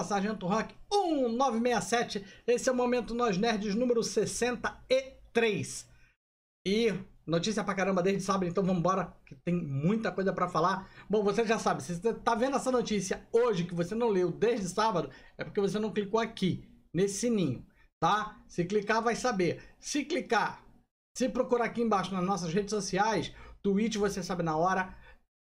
para Sargento Rock 1967. Esse é o momento Nós Nerds número 63. E notícia pra caramba desde sábado, então vamos embora que tem muita coisa para falar. Bom, você já sabe, se você tá vendo essa notícia hoje que você não leu desde sábado, é porque você não clicou aqui, nesse sininho, tá? Se clicar vai saber. Se clicar, se procurar aqui embaixo nas nossas redes sociais, Twitch você sabe na hora,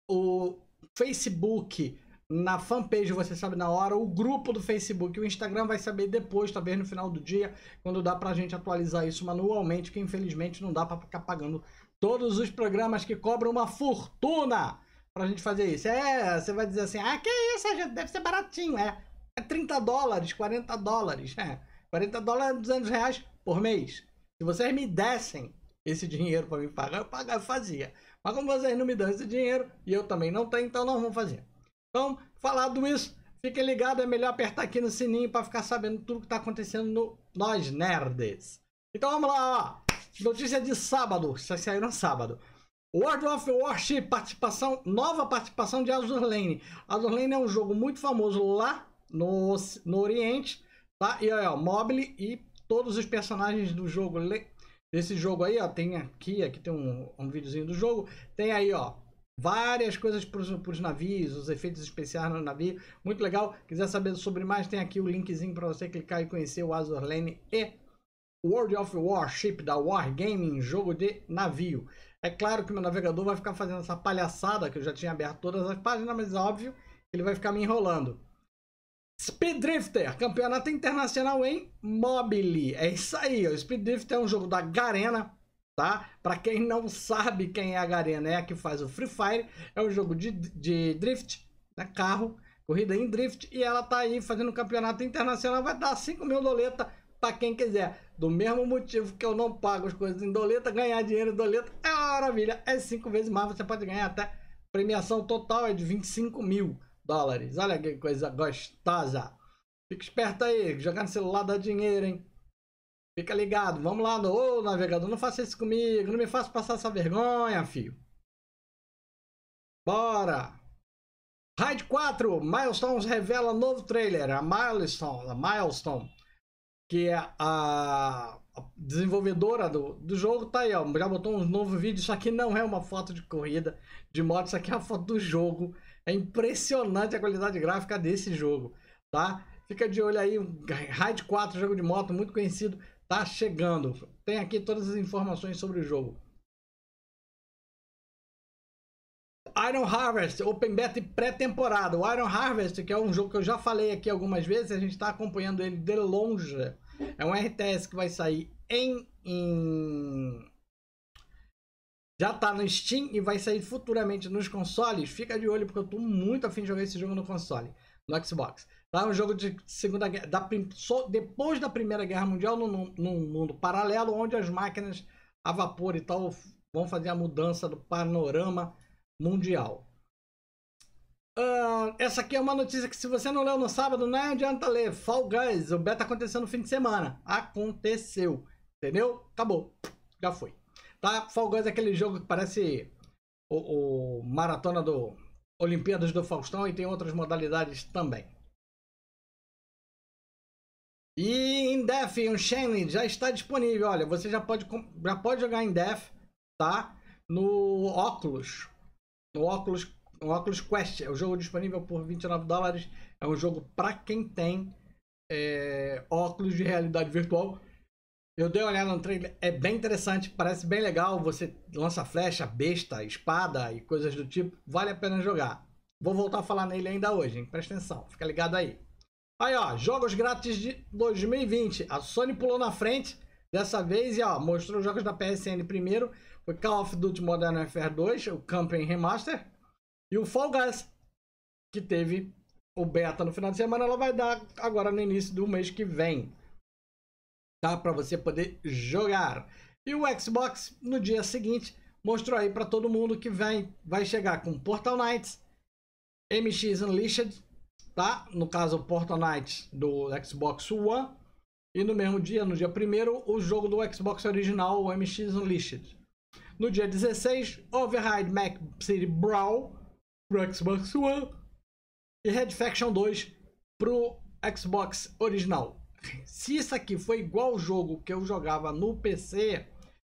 o Facebook na fanpage você sabe na hora, o grupo do Facebook, o Instagram vai saber depois, talvez no final do dia, quando dá pra gente atualizar isso manualmente, que infelizmente não dá pra ficar pagando todos os programas que cobram uma fortuna pra gente fazer isso. É, você vai dizer assim, ah, que isso, gente, deve ser baratinho, é, é 30 dólares, 40 dólares, é, 40 dólares é 200 reais por mês. Se vocês me dessem esse dinheiro para me pagar, eu pagava, fazia. Mas como vocês não me dão esse dinheiro, e eu também não tenho, então nós vamos fazer. Então, falado isso, fique ligado, é melhor apertar aqui no sininho para ficar sabendo tudo que está acontecendo no Nós Nerds. Então vamos lá, ó. notícia de sábado, isso saiu no sábado. World of Warship, participação, nova participação de Azur Lane. Azur Lane é um jogo muito famoso lá no, no Oriente, tá? E aí, ó, mobile e todos os personagens do jogo, desse jogo aí, ó, tem aqui, aqui tem um, um videozinho do jogo, tem aí, ó, várias coisas para os navios, os efeitos especiais no navio. Muito legal. Quiser saber sobre mais, tem aqui o linkzinho para você clicar e conhecer o Azur Lane e World of Warship da Wargaming, jogo de navio. É claro que meu navegador vai ficar fazendo essa palhaçada que eu já tinha aberto todas as páginas, mas é óbvio, ele vai ficar me enrolando. Speed Drifter, campeonato internacional em mobile. É isso aí, o Speed Drifter é um jogo da Garena, tá? Para quem não sabe quem é a Garena, é a que faz o Free Fire, é um jogo de, de drift, né? carro, corrida em drift, e ela tá aí fazendo um campeonato internacional, vai dar 5 mil doleta para quem quiser. Do mesmo motivo que eu não pago as coisas em doleta, ganhar dinheiro em doleta é uma maravilha, é 5 vezes mais, você pode ganhar até premiação total é de 25 mil dólares. Olha que coisa gostosa. Fica esperto aí, jogar no celular dá dinheiro, hein? Fica ligado, vamos lá, no... ô navegador, não faça isso comigo, não me faça passar essa vergonha, filho. Bora! Raid 4, Milestones revela novo trailer, a Milestone, a Milestone, que é a desenvolvedora do, do jogo, tá aí, ó, já botou um novo vídeo, isso aqui não é uma foto de corrida de moto, isso aqui é a foto do jogo, é impressionante a qualidade gráfica desse jogo, tá? Fica de olho aí, Raid 4, jogo de moto muito conhecido, Tá chegando. Tem aqui todas as informações sobre o jogo. Iron Harvest, Open Beta pré-temporada. O Iron Harvest, que é um jogo que eu já falei aqui algumas vezes, a gente está acompanhando ele de longe. É um RTS que vai sair em, em... Já tá no Steam e vai sair futuramente nos consoles. Fica de olho, porque eu tô muito afim de jogar esse jogo no console, no Xbox. Tá? Um jogo de segunda guerra. Da, depois da Primeira Guerra Mundial, num, num mundo paralelo, onde as máquinas a vapor e tal vão fazer a mudança do panorama mundial. Uh, essa aqui é uma notícia que se você não leu no sábado, não adianta ler. Fall Guys, o beta aconteceu no fim de semana. Aconteceu. Entendeu? Acabou. Já foi. Tá? Fall Guys é aquele jogo que parece o, o maratona do Olimpíadas do Faustão e tem outras modalidades também. E em Death o Shenlin já está disponível. Olha, você já pode, já pode jogar em Death, tá? No Oculus. No Oculus, no Oculus Quest. É o um jogo disponível por 29 dólares. É um jogo para quem tem é, óculos de realidade virtual. Eu dei uma olhada no trailer, é bem interessante, parece bem legal. Você lança flecha, besta, espada e coisas do tipo. Vale a pena jogar. Vou voltar a falar nele ainda hoje, hein? Presta atenção, fica ligado aí. Aí, ó, jogos grátis de 2020. A Sony pulou na frente dessa vez e, ó, mostrou os jogos da PSN primeiro. Foi Call of Duty Modern Warfare 2, o Campaign Remaster. E o Fall Guys, que teve o beta no final de semana, ela vai dar agora no início do mês que vem. Tá? Pra você poder jogar. E o Xbox, no dia seguinte, mostrou aí para todo mundo que vem, vai chegar com Portal Knights, MX Unleashed, tá? No caso, Portal Knights do Xbox One. E no mesmo dia, no dia 1 o jogo do Xbox original, o MX Unleashed. No dia 16, Override Mac City Brawl pro Xbox One. E Red Faction 2 pro Xbox original. Se isso aqui foi igual ao jogo que eu jogava no PC,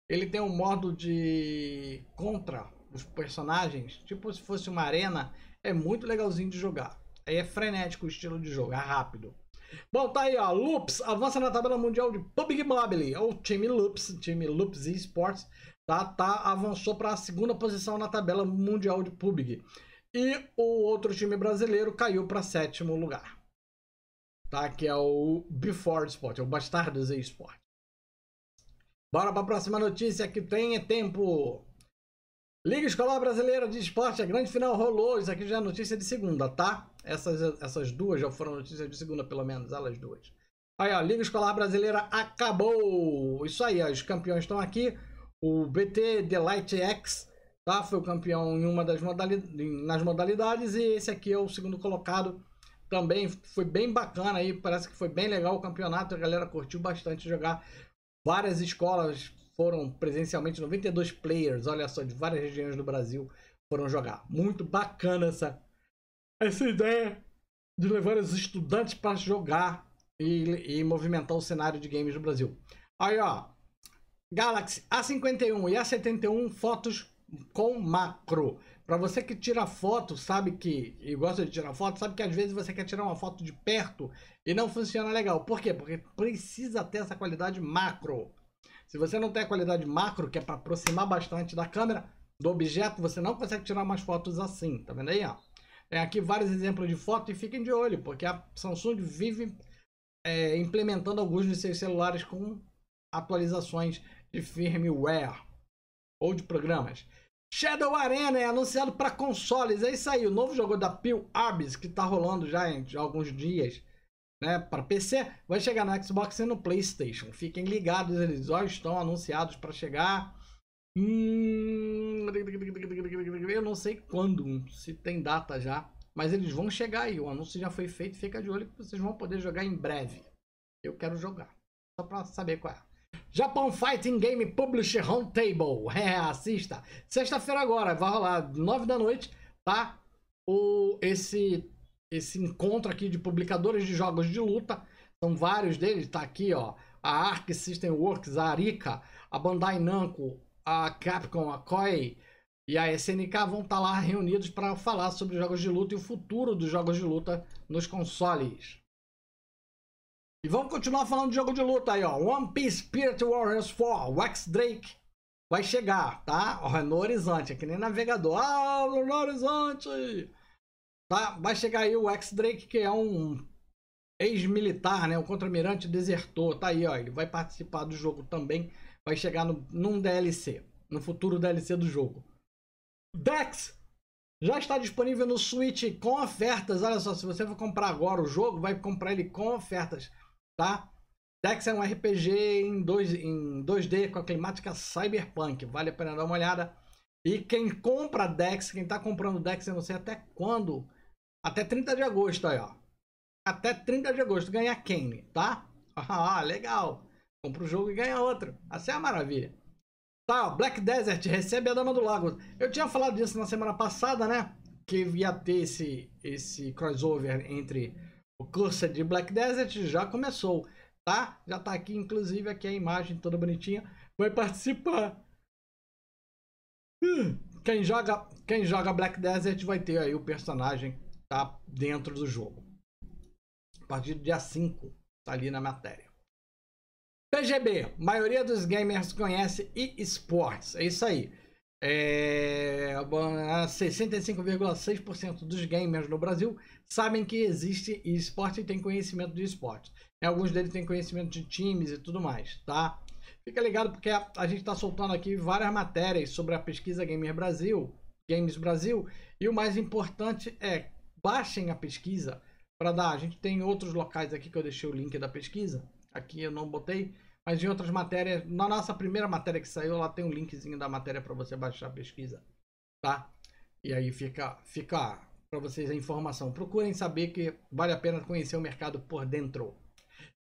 ele tem um modo de contra os personagens, tipo se fosse uma arena, é muito legalzinho de jogar. Aí é frenético o estilo de jogo, é rápido. Bom, tá aí, ó. Loops avança na tabela mundial de PUBG Mobile. O time Loops, time Loops Esports, tá, tá, avançou para a segunda posição na tabela mundial de PUBG. E o outro time brasileiro caiu para sétimo lugar. Tá? Que é o Before Sport, é o Bastardos Esports. Bora para a próxima notícia que tem é tempo. Liga Escolar Brasileira de Esporte, a grande final rolou. Isso aqui já é notícia de segunda, tá? Essas, essas duas já foram notícias de segunda, pelo menos, elas duas. Aí, ó, Liga Escolar Brasileira acabou! Isso aí, ó, os campeões estão aqui. O BT Delight X tá, foi o campeão em uma das modalidades nas modalidades e esse aqui é o segundo colocado. Também foi bem bacana aí, parece que foi bem legal o campeonato, a galera curtiu bastante jogar. Várias escolas foram presencialmente 92 players, olha só, de várias regiões do Brasil foram jogar. Muito bacana essa essa ideia de levar os estudantes para jogar e, e, movimentar o cenário de games no Brasil. Aí, ó. Galaxy A51 e A71 fotos com macro. Para você que tira foto, sabe que e gosta de tirar foto, sabe que às vezes você quer tirar uma foto de perto e não funciona legal. Por quê? Porque precisa ter essa qualidade macro. Se você não tem a qualidade macro, que é para aproximar bastante da câmera, do objeto, você não consegue tirar umas fotos assim, tá vendo aí, ó? É, aqui vários exemplos de foto e fiquem de olho, porque a Samsung vive é, implementando alguns de seus celulares com atualizações de firmware ou de programas. Shadow Arena é anunciado para consoles. É isso aí, o novo jogo da Peel Arbs que está rolando já em alguns dias, né, para PC, vai chegar na Xbox e no PlayStation. Fiquem ligados, eles já estão anunciados para chegar. Hum, eu não sei quando, se tem data já, mas eles vão chegar aí. O anúncio já foi feito, fica de olho que vocês vão poder jogar em breve. Eu quero jogar, só para saber qual é. Japan Fighting Game Publisher Roundtable. É, assista. Sexta-feira agora, vai rolar nove da noite, tá? O, esse, esse encontro aqui de publicadores de jogos de luta. São vários deles, tá aqui, ó. A Arc System Works, a Arica, a Bandai Namco, a Capcom, a Koei e a SNK vão estar tá lá reunidos para falar sobre jogos de luta e o futuro dos jogos de luta nos consoles. E vamos continuar falando de jogo de luta aí, ó. One Piece Spirit Warriors 4, Wax Drake vai chegar, tá? Ó, é no horizonte, é que nem navegador. Ah, no horizonte! Tá? Vai chegar aí o X Drake, que é um ex-militar, né? Um contra-mirante desertor. Tá aí, ó. Ele vai participar do jogo também vai chegar no, num DLC, no futuro DLC do jogo. Dex já está disponível no Switch com ofertas. Olha só, se você for comprar agora o jogo, vai comprar ele com ofertas, tá? Dex é um RPG em, 2, em 2D com a climática cyberpunk. Vale a pena dar uma olhada. E quem compra Dex, quem está comprando Dex, eu não sei até quando, até 30 de agosto aí, ó. Até 30 de agosto ganha Kane, tá? Ah, legal compra o um jogo e ganha outro. essa assim é a maravilha. Tá, Black Desert recebe a Dama do Lago. Eu tinha falado disso na semana passada, né? Que ia ter esse, esse crossover entre o curso de Black Desert. Já começou, tá? Já tá aqui, inclusive, aqui a imagem toda bonitinha. Vai participar. Quem joga, quem joga Black Desert vai ter aí o personagem tá dentro do jogo. A partir do dia 5, tá ali na matéria. PGB, maioria dos gamers conhece e esportes. é isso aí. É, 65,6% dos gamers no Brasil sabem que existe esporte e tem conhecimento de esporte. Alguns deles têm conhecimento de times e tudo mais, tá? Fica ligado porque a, a gente está soltando aqui várias matérias sobre a pesquisa Gamer Brasil, Games Brasil, e o mais importante é baixem a pesquisa para dar. A gente tem outros locais aqui que eu deixei o link da pesquisa, aqui eu não botei, mas em outras matérias, na nossa primeira matéria que saiu, lá tem um linkzinho da matéria para você baixar a pesquisa, tá? E aí fica, fica para vocês a informação. Procurem saber que vale a pena conhecer o mercado por dentro.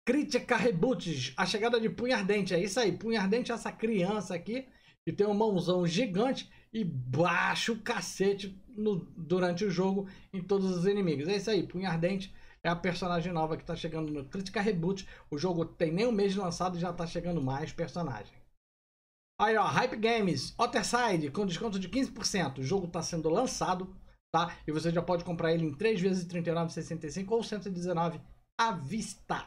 Crítica reboots, a chegada de Punho Ardente, é isso aí, Punho Ardente é essa criança aqui que tem um mãozão gigante e baixa o cacete no, durante o jogo em todos os inimigos. É isso aí, Punho Ardente é a personagem nova que está chegando no Critica Reboot. O jogo tem nem um mês lançado e já está chegando mais personagem. Aí, ó, Hype Games, Side com desconto de 15%. O jogo está sendo lançado, tá? E você já pode comprar ele em 3 vezes 39,65 ou 119 à vista,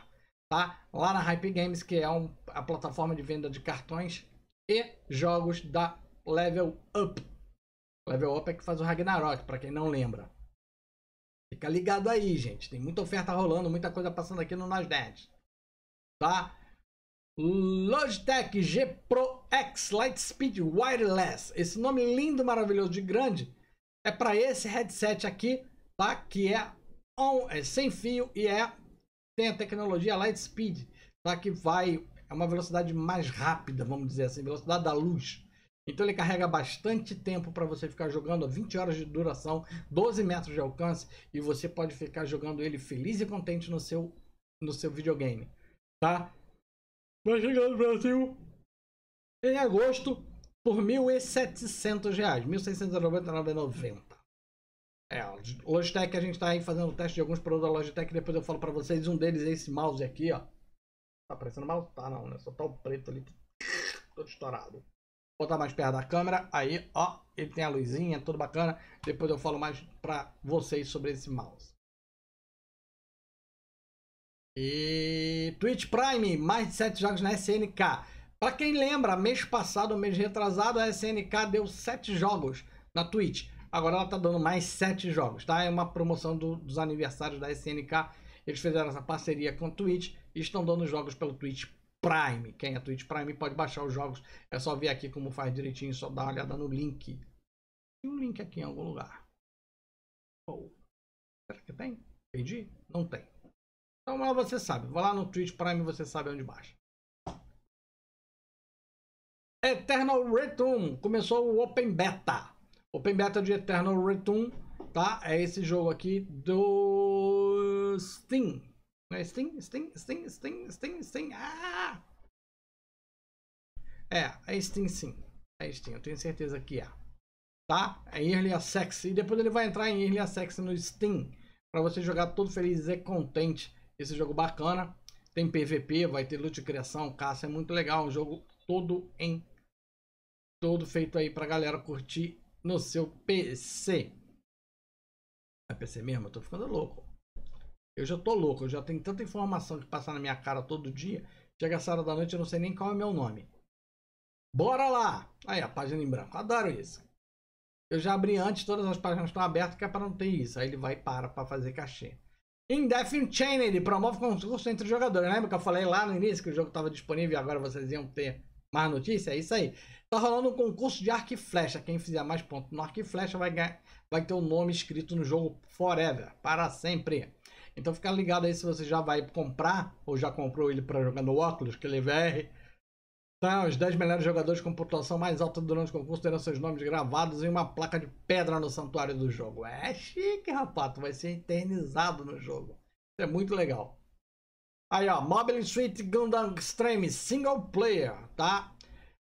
tá? Lá na Hype Games, que é um, a plataforma de venda de cartões e jogos da Level Up. Level Up é que faz o Ragnarok, para quem não lembra. Fica ligado aí, gente. Tem muita oferta rolando, muita coisa passando aqui no Nasdaq. Tá? Logitech G Pro X Lightspeed Wireless. Esse nome lindo, maravilhoso de grande é para esse headset aqui, tá? Que é, on, é sem fio e é tem a tecnologia Lightspeed, tá? Que vai é uma velocidade mais rápida, vamos dizer assim, velocidade da luz. Então ele carrega bastante tempo para você ficar jogando, 20 horas de duração, 12 metros de alcance e você pode ficar jogando ele feliz e contente no seu no seu videogame, tá? Vai chegar no Brasil em agosto por R$ 1.700, R$ 1.699,90. É, Logitech a gente está aí fazendo o teste de alguns produtos da Logitech, depois eu falo para vocês, um deles é esse mouse aqui, ó. Tá parecendo mal? Tá não, né? Só tá o preto ali, Tô tá estourado botar mais perto da câmera. Aí, ó, ele tem a luzinha, tudo bacana. Depois eu falo mais pra vocês sobre esse mouse. E Twitch Prime, mais de 7 jogos na SNK. Para quem lembra, mês passado, mês retrasado, a SNK deu 7 jogos na Twitch. Agora ela tá dando mais 7 jogos, tá? É uma promoção do, dos aniversários da SNK. Eles fizeram essa parceria com o Twitch e estão dando jogos pelo Twitch Prime. Quem é Twitch Prime pode baixar os jogos. É só vir aqui como faz direitinho, só dar uma olhada no link. Tem um link aqui em algum lugar. Ou. Oh. Será que tem? Perdi? Não tem. Então lá você sabe. Vai lá no Twitch Prime você sabe onde baixa. Eternal Return começou o Open Beta. Open Beta de Eternal Return, tá? É esse jogo aqui do Steam. É né? Steam, Steam, Steam, Steam, Steam, Steam. Ah! É, é Steam sim. É Steam, eu tenho certeza que é. Tá? É Early Sex E depois ele vai entrar em Early Sex no Steam. Pra você jogar todo feliz e contente. Esse jogo bacana. Tem PVP, vai ter luta de criação, caça. É muito legal. Um jogo todo em... Todo feito aí pra galera curtir no seu PC. É PC mesmo? Eu tô ficando louco. Eu já tô louco, eu já tenho tanta informação que passar na minha cara todo dia. Chega essa hora da noite, eu não sei nem qual é meu nome. Bora lá! Aí, a página em branco. Adoro isso. Eu já abri antes, todas as páginas estão abertas, que é para não ter isso. Aí ele vai e para para fazer cachê. Indefinite Chain, ele promove concurso entre jogadores. Lembra que eu falei lá no início que o jogo estava disponível e agora vocês iam ter mais notícia? É isso aí. Tá rolando um concurso de arco e flecha. Quem fizer mais pontos no arco e flecha vai, ganhar, vai ter o um nome escrito no jogo Forever, para sempre. Então fica ligado aí se você já vai comprar ou já comprou ele para jogar no óculos, que ele é VR. Então tá, os 10 melhores jogadores com pontuação mais alta durante o concurso terão seus nomes gravados em uma placa de pedra no santuário do jogo. É chique, rapaz, tu vai ser eternizado no jogo. Isso é muito legal. Aí, ó, Mobile Suit Gundam Extreme Single Player, tá?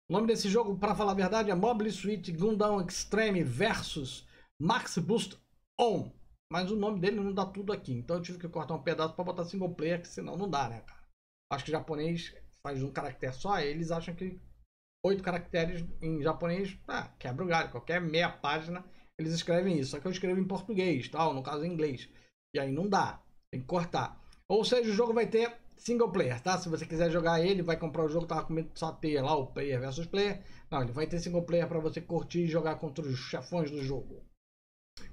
O nome desse jogo, para falar a verdade, é Mobile Suit Gundam Extreme versus Max Boost On. Mas o nome dele não dá tudo aqui. Então eu tive que cortar um pedaço para botar single player, que senão não dá, né, cara? Acho que japonês faz um caractere só, eles acham que oito caracteres em japonês, ah, quebra o galho. Qualquer meia página eles escrevem isso. Só que eu escrevo em português, tal, no caso em inglês. E aí não dá, tem que cortar. Ou seja, o jogo vai ter single player, tá? Se você quiser jogar ele, vai comprar o jogo, tava com medo de só ter lá o player versus player. Não, ele vai ter single player para você curtir e jogar contra os chefões do jogo.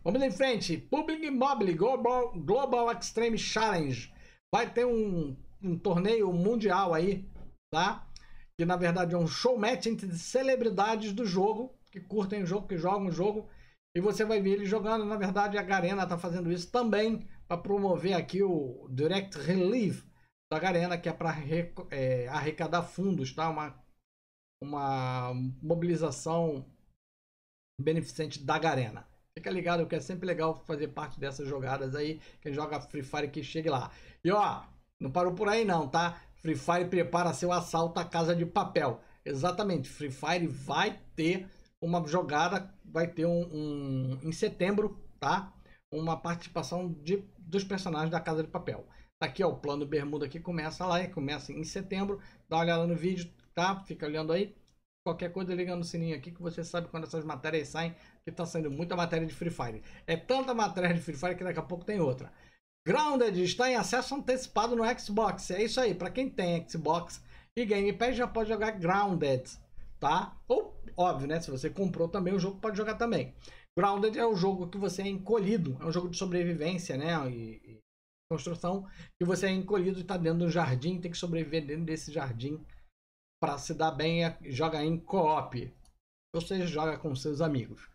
Vamos em frente. Public Mobile Global, Global Extreme Challenge. Vai ter um, um torneio mundial aí, tá? Que na verdade é um show match entre celebridades do jogo, que curtem o jogo, que jogam o jogo. E você vai ver ele jogando. Na verdade, a Garena tá fazendo isso também para promover aqui o Direct Relief da Garena, que é para é, arrecadar fundos, tá? Uma, uma mobilização beneficente da Garena. Fica ligado que é sempre legal fazer parte dessas jogadas aí. Quem joga Free Fire que chegue lá. E ó, não parou por aí não, tá? Free Fire prepara seu assalto à casa de papel. Exatamente, Free Fire vai ter uma jogada, vai ter um, um em setembro, tá? Uma participação de, dos personagens da casa de papel. Tá aqui ó, o plano Bermuda que começa lá, e começa em setembro. Dá uma olhada no vídeo, tá? Fica olhando aí. Qualquer coisa liga no sininho aqui que você sabe quando essas matérias saem, que tá saindo muita matéria de Free Fire. É tanta matéria de Free Fire que daqui a pouco tem outra. Grounded está em acesso antecipado no Xbox. É isso aí, para quem tem Xbox e Game Pass já pode jogar Grounded, tá? Ou, óbvio, né? Se você comprou também, o jogo pode jogar também. Grounded é um jogo que você é encolhido, é um jogo de sobrevivência, né? E, e construção, que você é encolhido e tá dentro de um jardim, tem que sobreviver dentro desse jardim para se dar bem, é, joga em co-op. Ou seja, joga com seus amigos.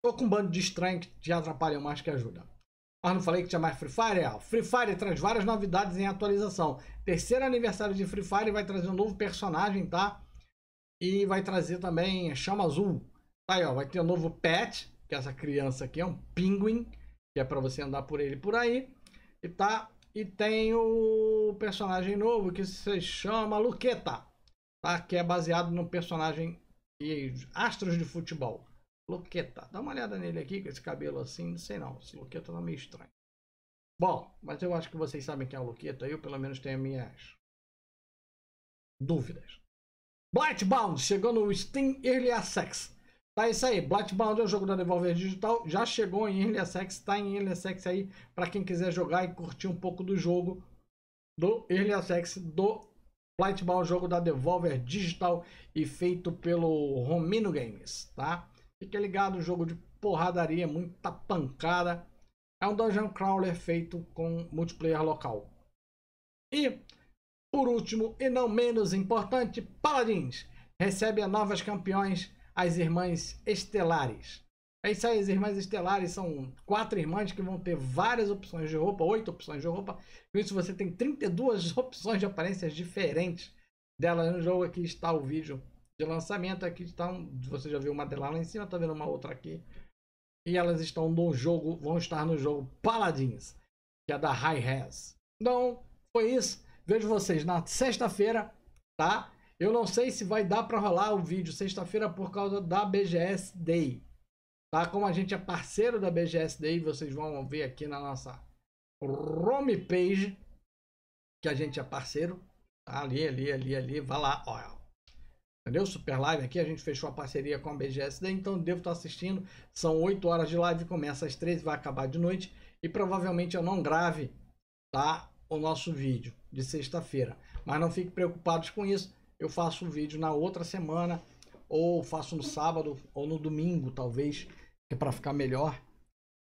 Tô com um bando de estranhos que te atrapalham mais que ajuda. Mas não falei que tinha mais Free Fire? É, Free Fire traz várias novidades em atualização. Terceiro aniversário de Free Fire vai trazer um novo personagem, tá? E vai trazer também Chama Azul. Tá aí, ó. Vai ter um novo pet, que é essa criança aqui é um pinguim, que é para você andar por ele por aí. E tá. E tem o personagem novo que se chama Luqueta tá? que é baseado no personagem e astros de futebol. loqueta Dá uma olhada nele aqui, com esse cabelo assim, não sei não. Esse Luqueta tá meio estranho. Bom, mas eu acho que vocês sabem quem é o loqueta Eu, pelo menos, tenho minhas dúvidas. Blightbound chegou no Steam Early Access. Tá isso aí, Blightbound é o jogo da Devolver Digital, já chegou em Early Access, tá em Early Access aí para quem quiser jogar e curtir um pouco do jogo do Early Access do Ball é um jogo da Devolver Digital e feito pelo Romino Games, tá? Fique ligado, um jogo de porradaria, muita pancada. É um dungeon crawler feito com multiplayer local. E, por último e não menos importante, Paladins recebe as novas campeões, as Irmãs Estelares. É isso aí, as irmãs estelares são quatro irmãs que vão ter várias opções de roupa, oito opções de roupa. Com isso você tem 32 opções de aparências diferentes dela no jogo. Aqui está o vídeo de lançamento, aqui está um, você já viu uma dela lá em cima, tá vendo uma outra aqui. E elas estão no jogo, vão estar no jogo Paladins, que é da High Res. Então, foi isso. Vejo vocês na sexta-feira, tá? Eu não sei se vai dar para rolar o vídeo sexta-feira por causa da BGS Day Tá? Como a gente é parceiro da BGS Day, vocês vão ver aqui na nossa home page que a gente é parceiro. Tá? Ali, ali, ali, ali, vai lá, ó. Entendeu? Super live aqui, a gente fechou a parceria com a BGS Day, então devo estar assistindo. São 8 horas de live, começa às 3, vai acabar de noite e provavelmente eu não grave, tá? O nosso vídeo de sexta-feira. Mas não fique preocupados com isso. Eu faço um vídeo na outra semana ou faço no sábado ou no domingo, talvez, que é para ficar melhor.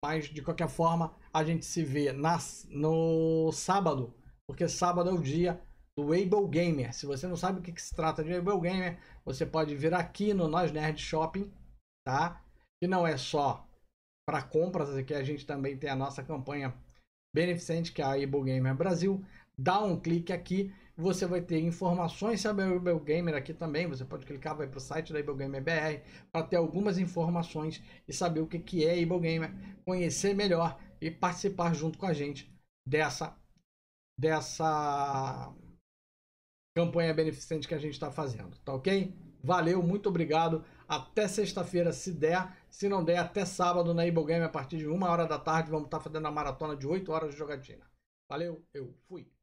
Mas de qualquer forma, a gente se vê nas, no sábado, porque sábado é o dia do Able Gamer. Se você não sabe o que, que se trata de Able Gamer, você pode vir aqui no Nós Nerd Shopping, tá? Que não é só para compras, aqui a gente também tem a nossa campanha beneficente, que é a Able Gamer Brasil. Dá um clique aqui você vai ter informações sobre a Rebel Gamer aqui também. Você pode clicar, vai para o site da Rebel Gamer BR para ter algumas informações e saber o que, que é Rebel Gamer, conhecer melhor e participar junto com a gente dessa, dessa campanha beneficente que a gente está fazendo, tá ok? Valeu, muito obrigado. Até sexta-feira, se der. Se não der, até sábado na Able a partir de uma hora da tarde, vamos estar tá fazendo a maratona de 8 horas de jogatina. Valeu, eu fui.